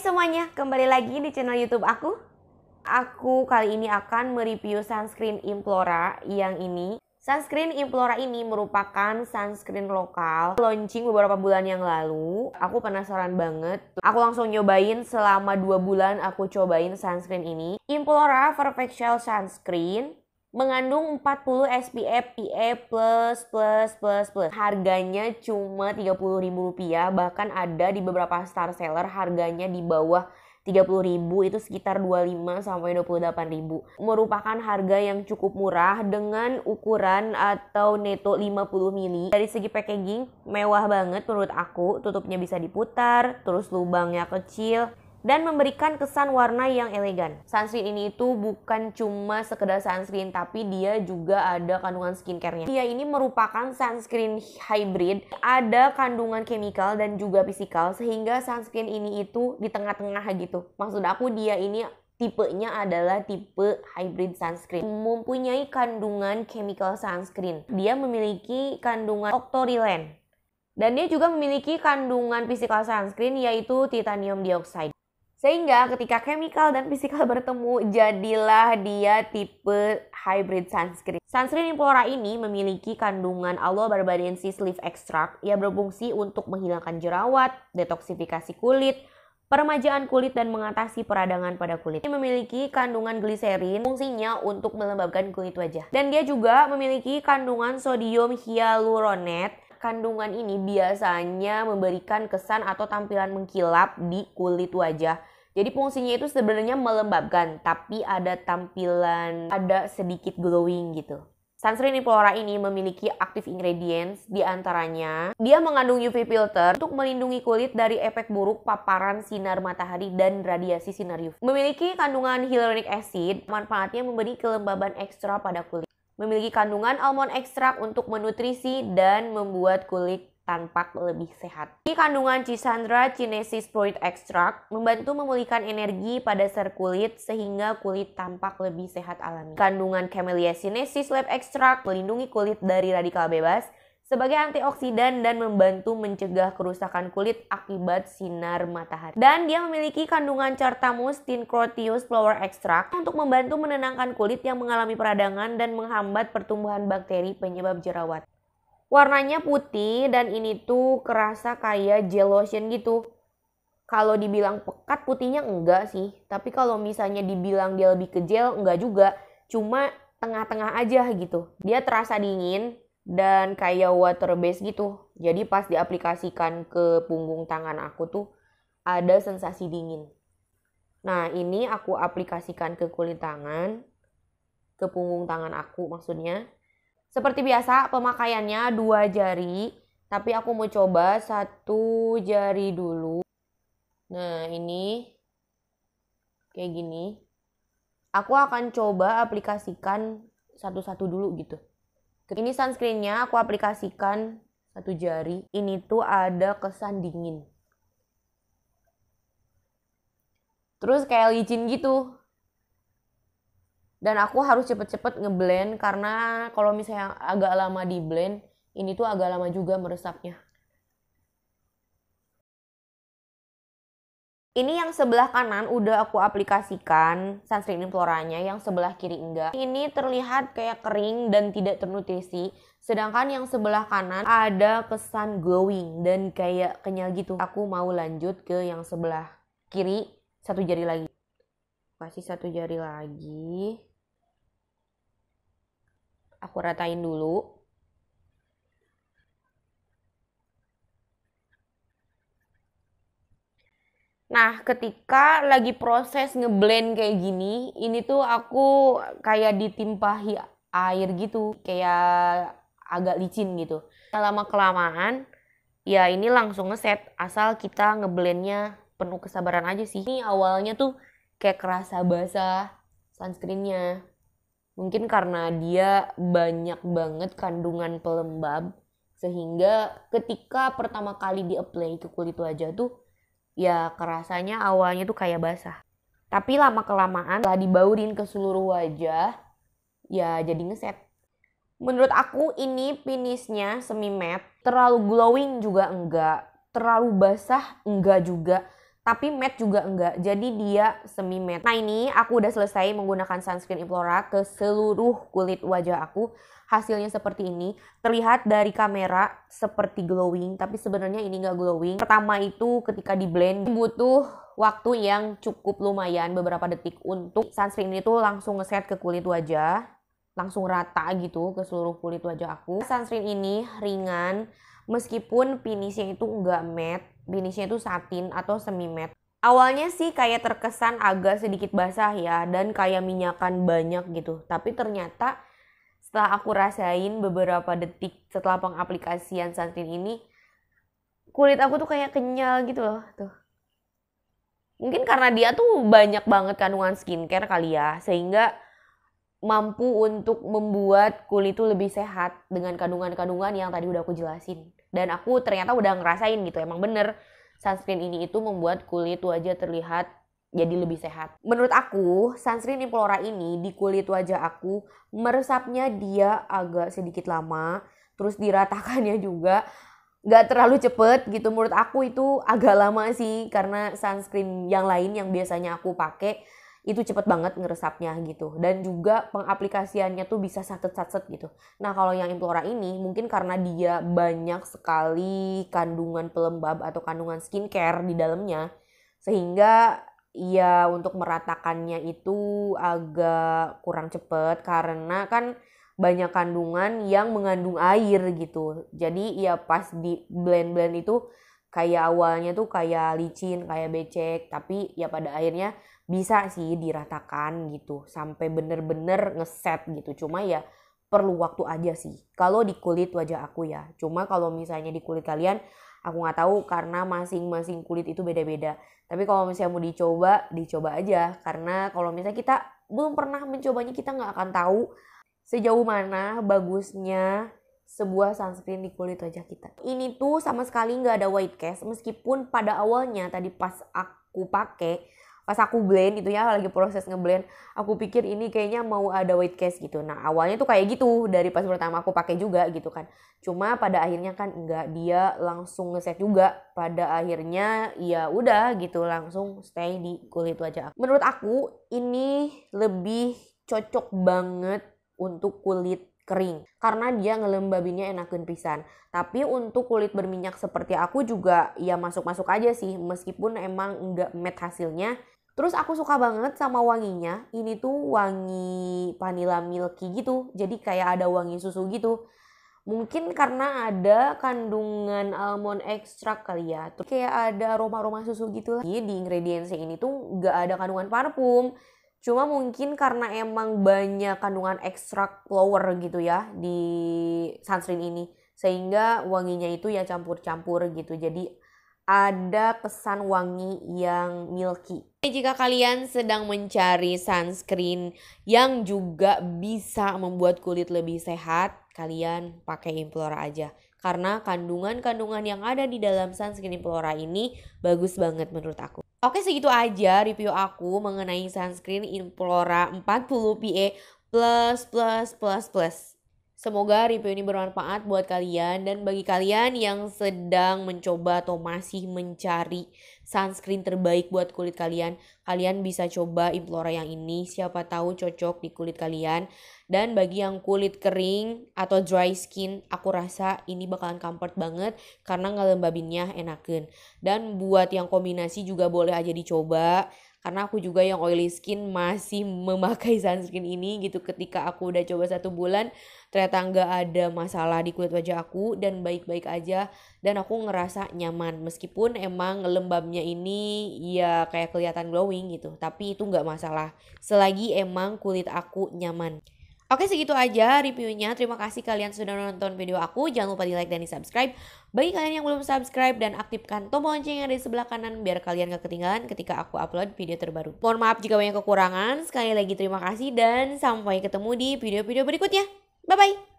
semuanya, kembali lagi di channel YouTube aku. Aku kali ini akan mereview sunscreen Implora yang ini. Sunscreen Implora ini merupakan sunscreen lokal launching beberapa bulan yang lalu. Aku penasaran banget. Aku langsung nyobain selama 2 bulan aku cobain sunscreen ini. Implora Perfect Shell Sunscreen mengandung 40 SPF PA plus plus plus plus harganya cuma Rp30.000 bahkan ada di beberapa star seller harganya di bawah 30.000 itu sekitar 25 sampai 28.000 merupakan harga yang cukup murah dengan ukuran atau neto 50 mili dari segi packaging mewah banget menurut aku tutupnya bisa diputar terus lubangnya kecil dan memberikan kesan warna yang elegan. Sunscreen ini itu bukan cuma sekedar sunscreen tapi dia juga ada kandungan skincare-nya. Dia ini merupakan sunscreen hybrid, ada kandungan chemical dan juga fisikal sehingga sunscreen ini itu di tengah-tengah gitu. Maksud aku dia ini tipenya adalah tipe hybrid sunscreen mempunyai kandungan chemical sunscreen dia memiliki kandungan octorilen dan dia juga memiliki kandungan physical sunscreen yaitu titanium dioxide sehingga ketika chemical dan physical bertemu, jadilah dia tipe hybrid sunscreen. Sunscreen Implora ini memiliki kandungan aloe barbadensis leaf extract yang berfungsi untuk menghilangkan jerawat, detoksifikasi kulit, peremajaan kulit dan mengatasi peradangan pada kulit. Ini memiliki kandungan gliserin, fungsinya untuk melembabkan kulit wajah. Dan dia juga memiliki kandungan sodium hyaluronate kandungan ini biasanya memberikan kesan atau tampilan mengkilap di kulit wajah. Jadi fungsinya itu sebenarnya melembabkan, tapi ada tampilan, ada sedikit glowing gitu. Sunscreen Flora ini memiliki aktif ingredients diantaranya dia mengandung UV filter untuk melindungi kulit dari efek buruk paparan sinar matahari dan radiasi sinar UV. Memiliki kandungan hyaluronic acid, manfaatnya memberi kelembaban ekstra pada kulit. Memiliki kandungan almond extract untuk menutrisi dan membuat kulit tampak lebih sehat. Di kandungan Cisandra chinesis Fruit Extract membantu memulihkan energi pada sel kulit sehingga kulit tampak lebih sehat alami. Kandungan Camellia Chinesis Lab Extract melindungi kulit dari radikal bebas sebagai antioksidan dan membantu mencegah kerusakan kulit akibat sinar matahari. Dan dia memiliki kandungan Chartamus Tincrotius Flower Extract untuk membantu menenangkan kulit yang mengalami peradangan dan menghambat pertumbuhan bakteri penyebab jerawat. Warnanya putih dan ini tuh kerasa kayak gel lotion gitu. Kalau dibilang pekat putihnya enggak sih, tapi kalau misalnya dibilang dia lebih ke gel enggak juga, cuma tengah-tengah aja gitu. Dia terasa dingin dan kayak water base gitu. Jadi pas diaplikasikan ke punggung tangan aku tuh ada sensasi dingin. Nah, ini aku aplikasikan ke kulit tangan, ke punggung tangan aku maksudnya. Seperti biasa, pemakaiannya dua jari, tapi aku mau coba satu jari dulu. Nah, ini kayak gini. Aku akan coba aplikasikan satu-satu dulu gitu. Ini sunscreennya aku aplikasikan satu jari. Ini tuh ada kesan dingin. Terus kayak licin gitu dan aku harus cepet-cepet ngeblend karena kalau misalnya agak lama di blend ini tuh agak lama juga meresapnya Ini yang sebelah kanan udah aku aplikasikan sunscreen imploranya, yang sebelah kiri enggak. Ini terlihat kayak kering dan tidak ternutrisi. Sedangkan yang sebelah kanan ada kesan glowing dan kayak kenyal gitu. Aku mau lanjut ke yang sebelah kiri, satu jari lagi. Masih satu jari lagi aku ratain dulu Nah, ketika lagi proses ngeblend kayak gini, ini tuh aku kayak ditimpahi air gitu, kayak agak licin gitu. Lama kelamaan, ya ini langsung ngeset, asal kita ngeblendnya penuh kesabaran aja sih. Ini awalnya tuh kayak kerasa basah sunscreennya. Mungkin karena dia banyak banget kandungan pelembab sehingga ketika pertama kali di-apply ke kulit wajah tuh ya kerasanya awalnya tuh kayak basah. Tapi lama kelamaan setelah dibaurin ke seluruh wajah ya jadi ngeset. Menurut aku ini finishnya semi matte, terlalu glowing juga enggak, terlalu basah enggak juga tapi matte juga enggak. Jadi dia semi matte. Nah ini aku udah selesai menggunakan sunscreen Implora ke seluruh kulit wajah aku. Hasilnya seperti ini. Terlihat dari kamera seperti glowing, tapi sebenarnya ini enggak glowing. Pertama itu ketika di blend butuh waktu yang cukup lumayan beberapa detik untuk sunscreen itu langsung ngeset ke kulit wajah langsung rata gitu ke seluruh kulit wajah aku. Sunscreen ini ringan, meskipun finishnya itu nggak matte, finishnya itu satin atau semi matte. Awalnya sih kayak terkesan agak sedikit basah ya dan kayak minyakan banyak gitu. Tapi ternyata setelah aku rasain beberapa detik setelah pengaplikasian sunscreen ini kulit aku tuh kayak kenyal gitu loh tuh. Mungkin karena dia tuh banyak banget kandungan skincare kali ya sehingga mampu untuk membuat kulit tuh lebih sehat dengan kandungan-kandungan yang tadi udah aku jelasin dan aku ternyata udah ngerasain gitu emang bener sunscreen ini itu membuat kulit wajah terlihat jadi lebih sehat. Menurut aku, sunscreen Implora ini di kulit wajah aku meresapnya dia agak sedikit lama, terus diratakannya juga nggak terlalu cepet gitu. Menurut aku itu agak lama sih karena sunscreen yang lain yang biasanya aku pakai itu cepet banget ngeresapnya gitu dan juga pengaplikasiannya tuh bisa satu-satu gitu nah kalau yang implora ini mungkin karena dia banyak sekali kandungan pelembab atau kandungan skincare di dalamnya sehingga ya untuk meratakannya itu agak kurang cepet karena kan banyak kandungan yang mengandung air gitu jadi ya pas di blend-blend itu kayak awalnya tuh kayak licin, kayak becek, tapi ya pada akhirnya bisa sih diratakan gitu sampai bener-bener ngeset gitu cuma ya perlu waktu aja sih kalau di kulit wajah aku ya cuma kalau misalnya di kulit kalian aku nggak tahu karena masing-masing kulit itu beda-beda tapi kalau misalnya mau dicoba dicoba aja karena kalau misalnya kita belum pernah mencobanya kita nggak akan tahu sejauh mana bagusnya sebuah sunscreen di kulit wajah kita. Ini tuh sama sekali nggak ada white cast meskipun pada awalnya tadi pas aku pakai pas aku blend itu ya lagi proses ngeblend aku pikir ini kayaknya mau ada white case gitu nah awalnya tuh kayak gitu dari pas pertama aku pakai juga gitu kan cuma pada akhirnya kan enggak dia langsung ngeset juga pada akhirnya ya udah gitu langsung stay di kulit wajah aku. menurut aku ini lebih cocok banget untuk kulit kering karena dia ngelembabinnya enakin pisan tapi untuk kulit berminyak seperti aku juga ya masuk-masuk aja sih meskipun emang nggak matte hasilnya Terus aku suka banget sama wanginya. Ini tuh wangi vanilla milky gitu. Jadi kayak ada wangi susu gitu. Mungkin karena ada kandungan almond extract kali ya. Terus kayak ada aroma-aroma susu gitu Jadi di ingredients ini tuh gak ada kandungan parfum. Cuma mungkin karena emang banyak kandungan ekstrak flower gitu ya di sunscreen ini. Sehingga wanginya itu ya campur-campur gitu. Jadi ada pesan wangi yang milky. Jika kalian sedang mencari sunscreen yang juga bisa membuat kulit lebih sehat, kalian pakai Implora aja. Karena kandungan-kandungan yang ada di dalam sunscreen Implora ini bagus banget menurut aku. Oke segitu aja review aku mengenai sunscreen Implora 40 PA plus plus plus plus. Semoga review ini bermanfaat buat kalian dan bagi kalian yang sedang mencoba atau masih mencari sunscreen terbaik buat kulit kalian, kalian bisa coba Implora yang ini, siapa tahu cocok di kulit kalian. Dan bagi yang kulit kering atau dry skin, aku rasa ini bakalan comfort banget karena ngelembabinnya enakin. Dan buat yang kombinasi juga boleh aja dicoba karena aku juga yang oily skin masih memakai sunscreen ini gitu ketika aku udah coba satu bulan ternyata nggak ada masalah di kulit wajah aku dan baik-baik aja dan aku ngerasa nyaman meskipun emang lembabnya ini ya kayak kelihatan glowing gitu tapi itu nggak masalah selagi emang kulit aku nyaman Oke segitu aja reviewnya. Terima kasih kalian sudah nonton video aku. Jangan lupa di like dan di subscribe. Bagi kalian yang belum subscribe dan aktifkan tombol lonceng yang ada di sebelah kanan biar kalian gak ketinggalan ketika aku upload video terbaru. Mohon maaf jika banyak kekurangan. Sekali lagi terima kasih dan sampai ketemu di video-video berikutnya. Bye-bye.